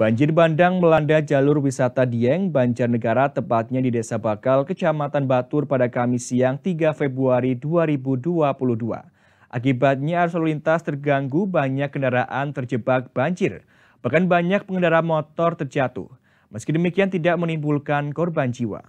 Banjir bandang melanda jalur wisata Dieng, Banjarnegara, tepatnya di Desa Bakal, Kecamatan Batur pada Kamis siang 3 Februari 2022. Akibatnya arus lalu lintas terganggu, banyak kendaraan terjebak banjir, bahkan banyak pengendara motor terjatuh. Meski demikian tidak menimbulkan korban jiwa.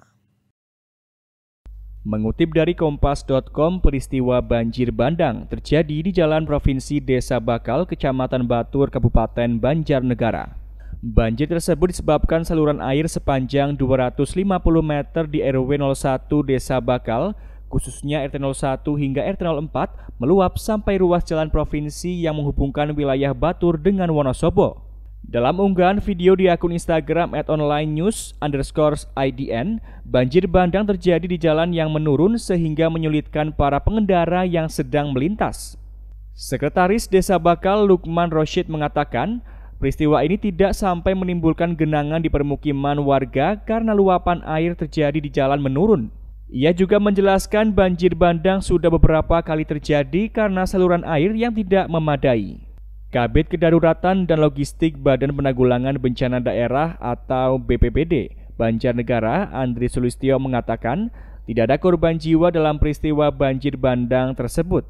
Mengutip dari kompas.com, peristiwa banjir bandang terjadi di Jalan Provinsi Desa Bakal, Kecamatan Batur, Kabupaten Banjarnegara. Banjir tersebut disebabkan saluran air sepanjang 250 meter di RW 01 Desa Bakal, khususnya RT 01 hingga RT 04 meluap sampai ruas jalan provinsi yang menghubungkan wilayah Batur dengan Wonosobo. Dalam unggahan video di akun Instagram at online news underscore IDN, banjir bandang terjadi di jalan yang menurun sehingga menyulitkan para pengendara yang sedang melintas. Sekretaris Desa Bakal Lukman Roshid mengatakan, Peristiwa ini tidak sampai menimbulkan genangan di permukiman warga karena luapan air terjadi di jalan menurun. Ia juga menjelaskan banjir bandang sudah beberapa kali terjadi karena saluran air yang tidak memadai. Kabit Kedaruratan dan Logistik Badan Penanggulangan Bencana Daerah atau BPBD Banjarnegara Andri Sulistio mengatakan tidak ada korban jiwa dalam peristiwa banjir bandang tersebut.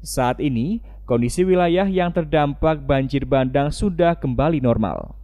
Saat ini, kondisi wilayah yang terdampak banjir bandang sudah kembali normal.